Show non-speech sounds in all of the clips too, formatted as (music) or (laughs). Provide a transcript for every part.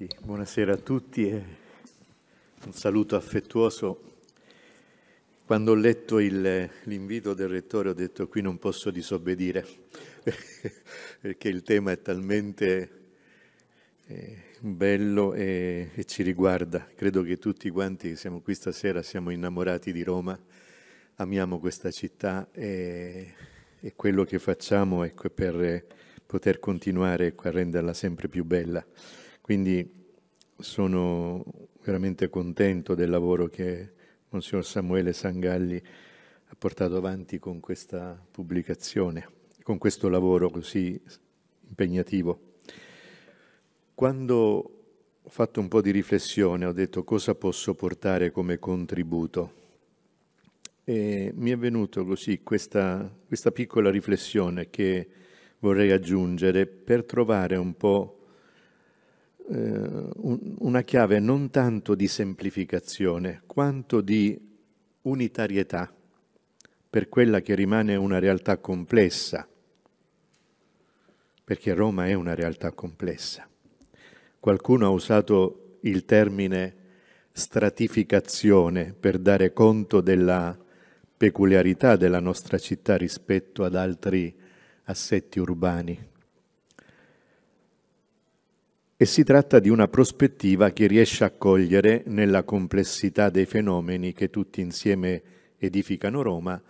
Sì, buonasera a tutti e un saluto affettuoso. Quando ho letto il, l'invito del rettore ho detto qui non posso disobbedire (laughs) perché il tema è talmente eh, bello e, e ci riguarda. Credo che tutti quanti che siamo qui stasera siamo innamorati di Roma, amiamo questa città e, e quello che facciamo ecco, per poter continuare a renderla sempre più bella. Quindi sono veramente contento del lavoro che Monsignor Samuele Sangalli ha portato avanti con questa pubblicazione, con questo lavoro così impegnativo. Quando ho fatto un po' di riflessione ho detto cosa posso portare come contributo e mi è venuta così questa, questa piccola riflessione che vorrei aggiungere per trovare un po' Eh, un, una chiave non tanto di semplificazione quanto di unitarietà per quella che rimane una realtà complessa, perché Roma è una realtà complessa. Qualcuno ha usato il termine stratificazione per dare conto della peculiarità della nostra città rispetto ad altri assetti urbani e si tratta di una prospettiva che riesce a cogliere nella complessità dei fenomeni che tutti insieme edificano Roma,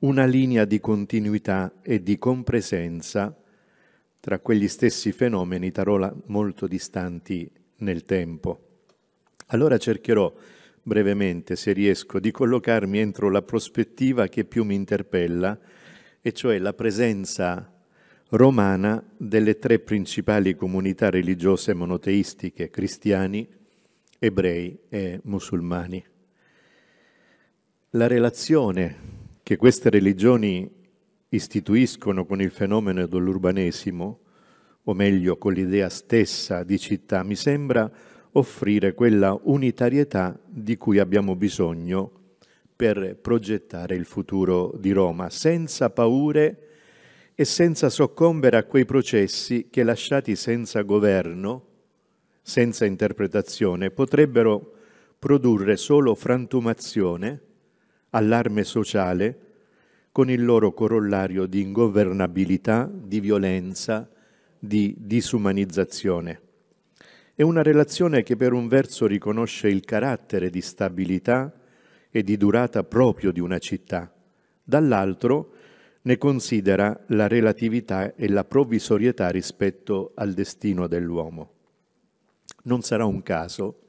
una linea di continuità e di compresenza tra quegli stessi fenomeni tarola molto distanti nel tempo. Allora cercherò brevemente, se riesco, di collocarmi entro la prospettiva che più mi interpella, e cioè la presenza romana delle tre principali comunità religiose monoteistiche, cristiani, ebrei e musulmani. La relazione che queste religioni istituiscono con il fenomeno dell'urbanesimo, o meglio con l'idea stessa di città, mi sembra offrire quella unitarietà di cui abbiamo bisogno per progettare il futuro di Roma, senza paure e senza soccombere a quei processi che lasciati senza governo, senza interpretazione, potrebbero produrre solo frantumazione, allarme sociale, con il loro corollario di ingovernabilità, di violenza, di disumanizzazione. È una relazione che per un verso riconosce il carattere di stabilità e di durata proprio di una città, dall'altro ne considera la relatività e la provvisorietà rispetto al destino dell'uomo. Non sarà un caso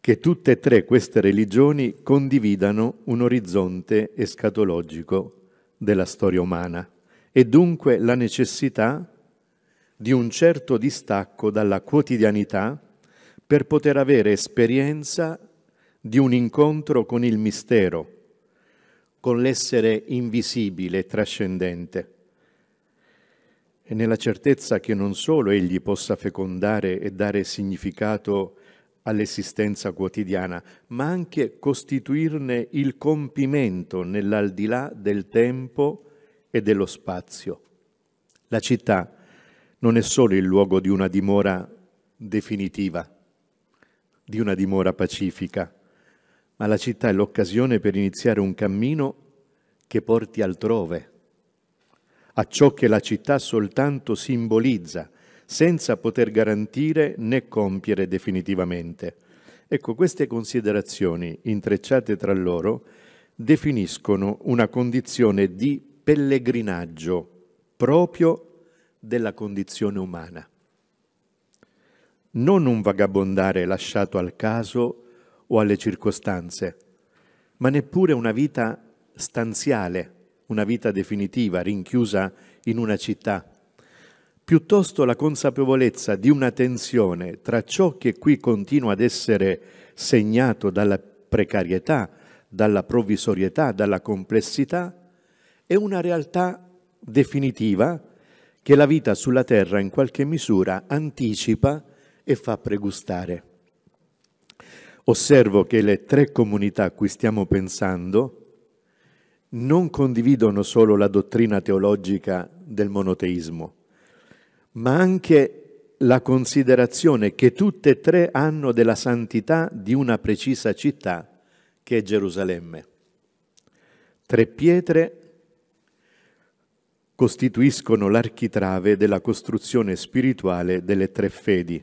che tutte e tre queste religioni condividano un orizzonte escatologico della storia umana e dunque la necessità di un certo distacco dalla quotidianità per poter avere esperienza di un incontro con il mistero, con l'essere invisibile e trascendente. E nella certezza che non solo egli possa fecondare e dare significato all'esistenza quotidiana, ma anche costituirne il compimento nell'aldilà del tempo e dello spazio. La città non è solo il luogo di una dimora definitiva, di una dimora pacifica, ma la città è l'occasione per iniziare un cammino che porti altrove, a ciò che la città soltanto simbolizza, senza poter garantire né compiere definitivamente. Ecco, queste considerazioni, intrecciate tra loro, definiscono una condizione di pellegrinaggio proprio della condizione umana. Non un vagabondare lasciato al caso o alle circostanze, ma neppure una vita stanziale, una vita definitiva, rinchiusa in una città. Piuttosto la consapevolezza di una tensione tra ciò che qui continua ad essere segnato dalla precarietà, dalla provvisorietà, dalla complessità, e una realtà definitiva che la vita sulla terra in qualche misura anticipa e fa pregustare osservo che le tre comunità a cui stiamo pensando non condividono solo la dottrina teologica del monoteismo, ma anche la considerazione che tutte e tre hanno della santità di una precisa città che è Gerusalemme. Tre pietre costituiscono l'architrave della costruzione spirituale delle tre fedi.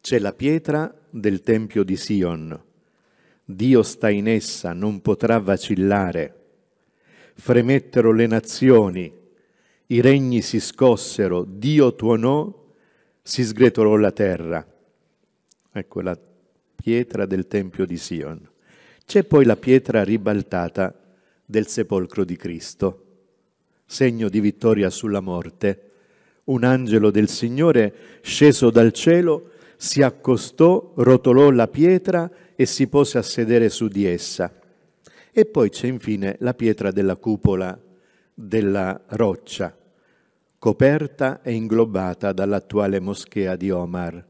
C'è la pietra del Tempio di Sion. Dio sta in essa, non potrà vacillare. Fremettero le nazioni, i regni si scossero, Dio tuonò, si sgretolò la terra. Ecco la pietra del Tempio di Sion. C'è poi la pietra ribaltata del sepolcro di Cristo, segno di vittoria sulla morte. Un angelo del Signore sceso dal cielo si accostò, rotolò la pietra e si pose a sedere su di essa. E poi c'è infine la pietra della cupola della roccia, coperta e inglobata dall'attuale moschea di Omar,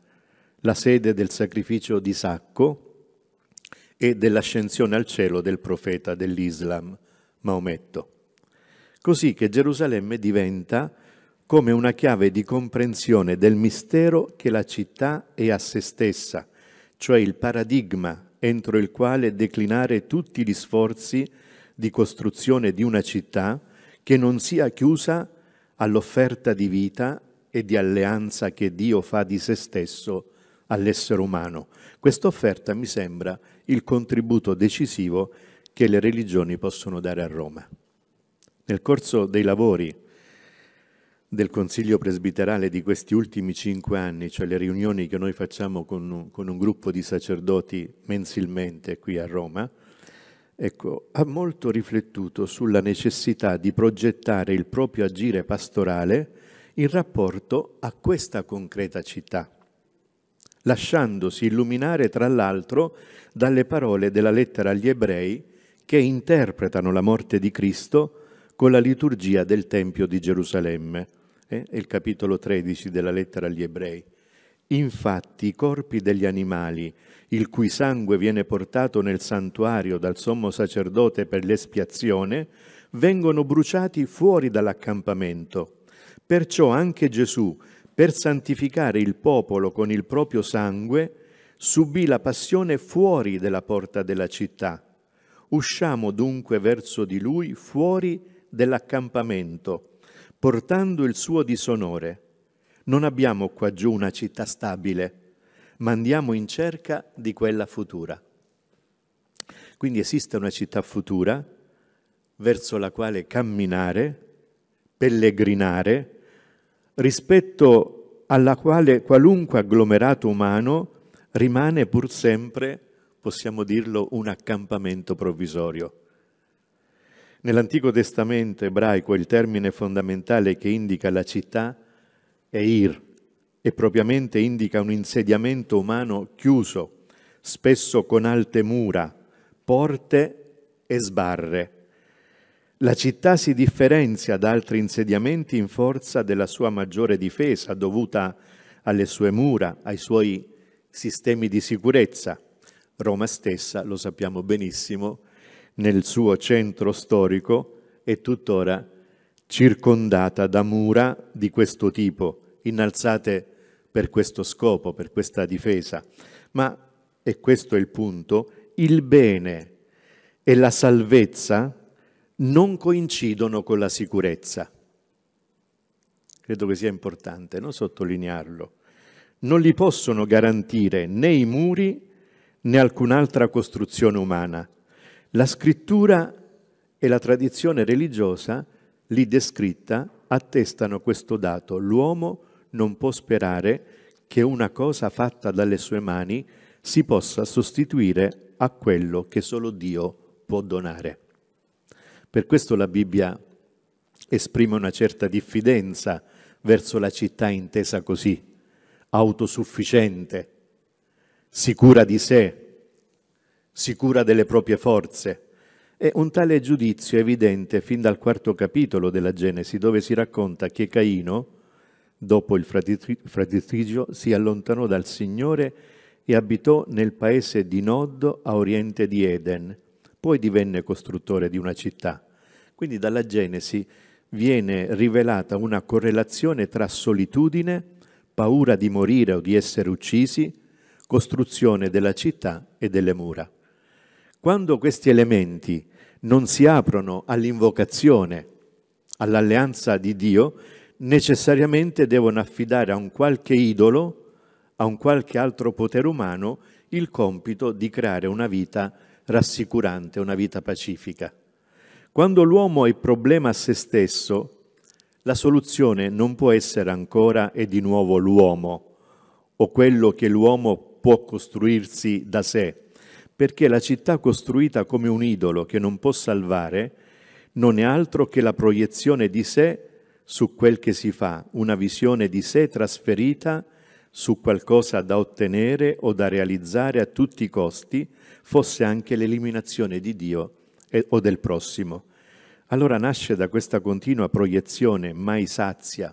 la sede del sacrificio di Sacco e dell'ascensione al cielo del profeta dell'Islam, Maometto. Così che Gerusalemme diventa come una chiave di comprensione del mistero che la città è a se stessa, cioè il paradigma entro il quale declinare tutti gli sforzi di costruzione di una città che non sia chiusa all'offerta di vita e di alleanza che Dio fa di se stesso all'essere umano. Quest'offerta mi sembra il contributo decisivo che le religioni possono dare a Roma. Nel corso dei lavori del Consiglio presbiterale di questi ultimi cinque anni, cioè le riunioni che noi facciamo con un, con un gruppo di sacerdoti mensilmente qui a Roma, ecco, ha molto riflettuto sulla necessità di progettare il proprio agire pastorale in rapporto a questa concreta città, lasciandosi illuminare tra l'altro dalle parole della lettera agli ebrei che interpretano la morte di Cristo con la liturgia del Tempio di Gerusalemme eh, è il capitolo 13 della lettera agli ebrei. Infatti i corpi degli animali, il cui sangue viene portato nel santuario dal sommo sacerdote per l'espiazione, vengono bruciati fuori dall'accampamento. Perciò anche Gesù, per santificare il popolo con il proprio sangue, subì la passione fuori della porta della città. Usciamo dunque verso di lui fuori dell'accampamento portando il suo disonore. Non abbiamo qua giù una città stabile, ma andiamo in cerca di quella futura. Quindi esiste una città futura verso la quale camminare, pellegrinare, rispetto alla quale qualunque agglomerato umano rimane pur sempre, possiamo dirlo, un accampamento provvisorio. Nell'Antico Testamento ebraico il termine fondamentale che indica la città è Ir e propriamente indica un insediamento umano chiuso, spesso con alte mura, porte e sbarre. La città si differenzia da altri insediamenti in forza della sua maggiore difesa dovuta alle sue mura, ai suoi sistemi di sicurezza. Roma stessa, lo sappiamo benissimo, nel suo centro storico è tuttora circondata da mura di questo tipo, innalzate per questo scopo, per questa difesa. Ma, e questo è il punto, il bene e la salvezza non coincidono con la sicurezza. Credo che sia importante no? sottolinearlo. Non li possono garantire né i muri né alcun'altra costruzione umana. La scrittura e la tradizione religiosa lì descritta attestano questo dato. L'uomo non può sperare che una cosa fatta dalle sue mani si possa sostituire a quello che solo Dio può donare. Per questo la Bibbia esprime una certa diffidenza verso la città intesa così, autosufficiente, sicura di sé, sicura delle proprie forze. E un tale giudizio è evidente fin dal quarto capitolo della Genesi, dove si racconta che Caino, dopo il fratricidio, si allontanò dal Signore e abitò nel paese di Nod a oriente di Eden. Poi divenne costruttore di una città. Quindi dalla Genesi viene rivelata una correlazione tra solitudine, paura di morire o di essere uccisi, costruzione della città e delle mura. Quando questi elementi non si aprono all'invocazione, all'alleanza di Dio, necessariamente devono affidare a un qualche idolo, a un qualche altro potere umano, il compito di creare una vita rassicurante, una vita pacifica. Quando l'uomo è problema a se stesso, la soluzione non può essere ancora e di nuovo l'uomo o quello che l'uomo può costruirsi da sé perché la città costruita come un idolo che non può salvare non è altro che la proiezione di sé su quel che si fa, una visione di sé trasferita su qualcosa da ottenere o da realizzare a tutti i costi, fosse anche l'eliminazione di Dio o del prossimo. Allora nasce da questa continua proiezione mai sazia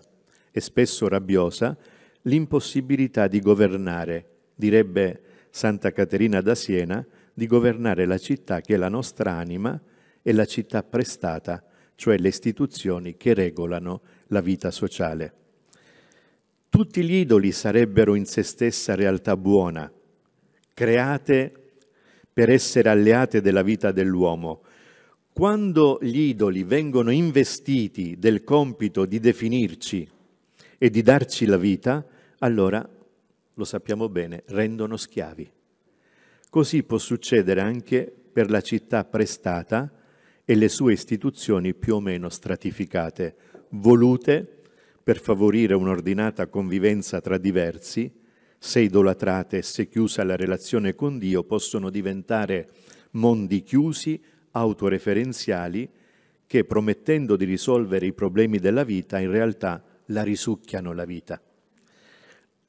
e spesso rabbiosa l'impossibilità di governare, direbbe Santa Caterina da Siena, di governare la città che è la nostra anima e la città prestata, cioè le istituzioni che regolano la vita sociale. Tutti gli idoli sarebbero in se stessa realtà buona, create per essere alleate della vita dell'uomo. Quando gli idoli vengono investiti del compito di definirci e di darci la vita, allora, lo sappiamo bene, rendono schiavi. Così può succedere anche per la città prestata e le sue istituzioni più o meno stratificate, volute per favorire un'ordinata convivenza tra diversi, se idolatrate e se chiusa la relazione con Dio, possono diventare mondi chiusi, autoreferenziali, che promettendo di risolvere i problemi della vita, in realtà la risucchiano la vita.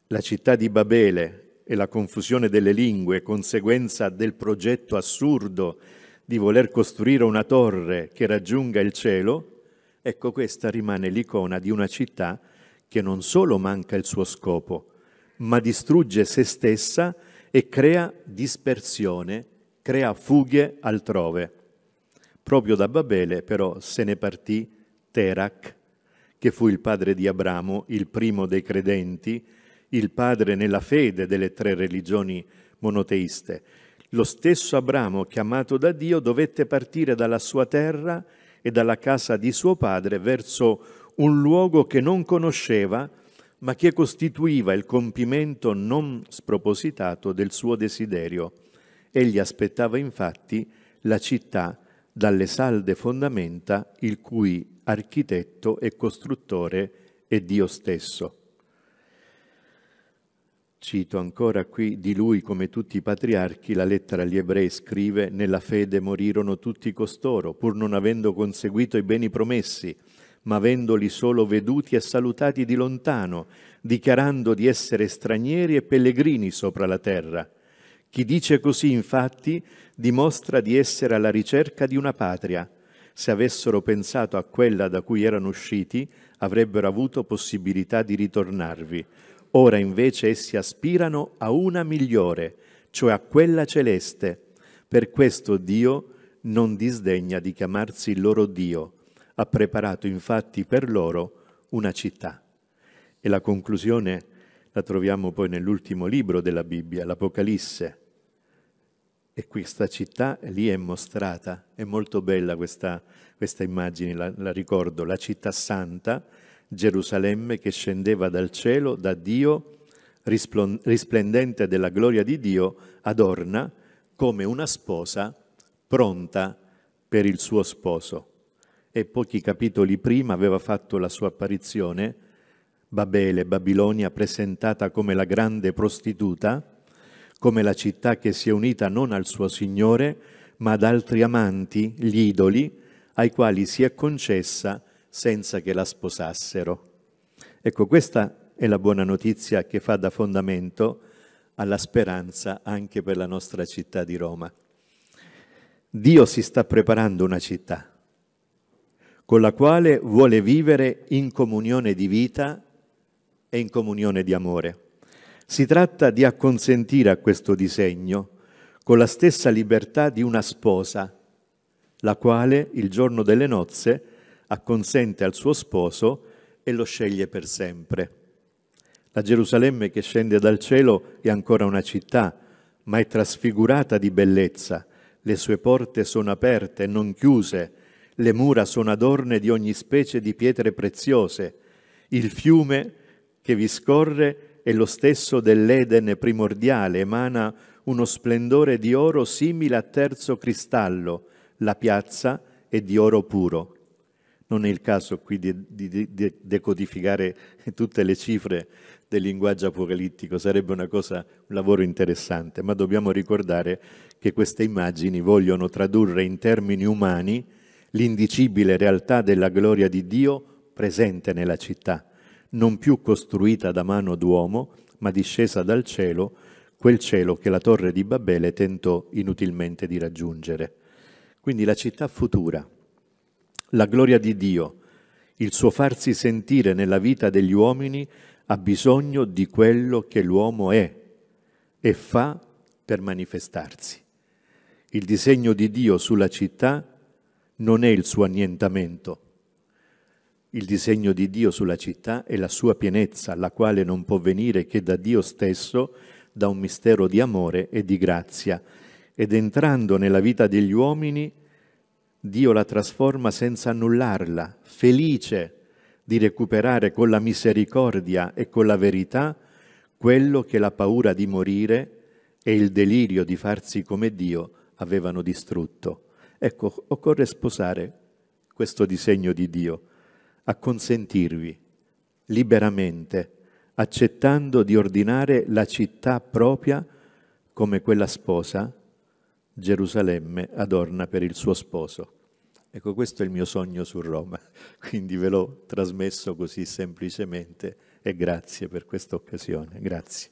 La città di Babele e la confusione delle lingue, conseguenza del progetto assurdo di voler costruire una torre che raggiunga il cielo, ecco questa rimane l'icona di una città che non solo manca il suo scopo, ma distrugge se stessa e crea dispersione, crea fughe altrove. Proprio da Babele però se ne partì Terak, che fu il padre di Abramo, il primo dei credenti, il padre nella fede delle tre religioni monoteiste. Lo stesso Abramo, chiamato da Dio, dovette partire dalla sua terra e dalla casa di suo padre verso un luogo che non conosceva, ma che costituiva il compimento non spropositato del suo desiderio. Egli aspettava infatti la città dalle salde fondamenta, il cui architetto e costruttore è Dio stesso. Cito ancora qui, di lui come tutti i patriarchi, la lettera agli ebrei scrive, nella fede morirono tutti costoro, pur non avendo conseguito i beni promessi, ma avendoli solo veduti e salutati di lontano, dichiarando di essere stranieri e pellegrini sopra la terra. Chi dice così, infatti, dimostra di essere alla ricerca di una patria. Se avessero pensato a quella da cui erano usciti, avrebbero avuto possibilità di ritornarvi. Ora invece essi aspirano a una migliore, cioè a quella celeste. Per questo Dio non disdegna di chiamarsi il loro Dio, ha preparato infatti per loro una città. E la conclusione la troviamo poi nell'ultimo libro della Bibbia, l'Apocalisse. E questa città lì è mostrata, è molto bella questa, questa immagine, la, la ricordo, la città santa, Gerusalemme che scendeva dal cielo da Dio, risplendente della gloria di Dio, adorna come una sposa pronta per il suo sposo. E pochi capitoli prima aveva fatto la sua apparizione, Babele, Babilonia, presentata come la grande prostituta, come la città che si è unita non al suo Signore, ma ad altri amanti, gli idoli, ai quali si è concessa senza che la sposassero. Ecco, questa è la buona notizia che fa da fondamento alla speranza anche per la nostra città di Roma. Dio si sta preparando una città con la quale vuole vivere in comunione di vita e in comunione di amore. Si tratta di acconsentire a questo disegno con la stessa libertà di una sposa, la quale il giorno delle nozze acconsente al suo sposo e lo sceglie per sempre. La Gerusalemme che scende dal cielo è ancora una città, ma è trasfigurata di bellezza. Le sue porte sono aperte, non chiuse, le mura sono adorne di ogni specie di pietre preziose. Il fiume che vi scorre è lo stesso dell'Eden primordiale, emana uno splendore di oro simile a terzo cristallo, la piazza è di oro puro. Non è il caso qui di, di, di decodificare tutte le cifre del linguaggio apocalittico, sarebbe una cosa, un lavoro interessante, ma dobbiamo ricordare che queste immagini vogliono tradurre in termini umani l'indicibile realtà della gloria di Dio presente nella città, non più costruita da mano d'uomo, ma discesa dal cielo, quel cielo che la torre di Babele tentò inutilmente di raggiungere. Quindi la città futura, la gloria di Dio, il suo farsi sentire nella vita degli uomini, ha bisogno di quello che l'uomo è e fa per manifestarsi. Il disegno di Dio sulla città non è il suo annientamento. Il disegno di Dio sulla città è la sua pienezza, la quale non può venire che da Dio stesso, da un mistero di amore e di grazia. Ed entrando nella vita degli uomini, Dio la trasforma senza annullarla, felice di recuperare con la misericordia e con la verità quello che la paura di morire e il delirio di farsi come Dio avevano distrutto. Ecco, occorre sposare questo disegno di Dio, acconsentirvi liberamente, accettando di ordinare la città propria come quella sposa Gerusalemme adorna per il suo sposo. Ecco, questo è il mio sogno su Roma, (laughs) quindi ve l'ho trasmesso così semplicemente e grazie per questa occasione. Grazie.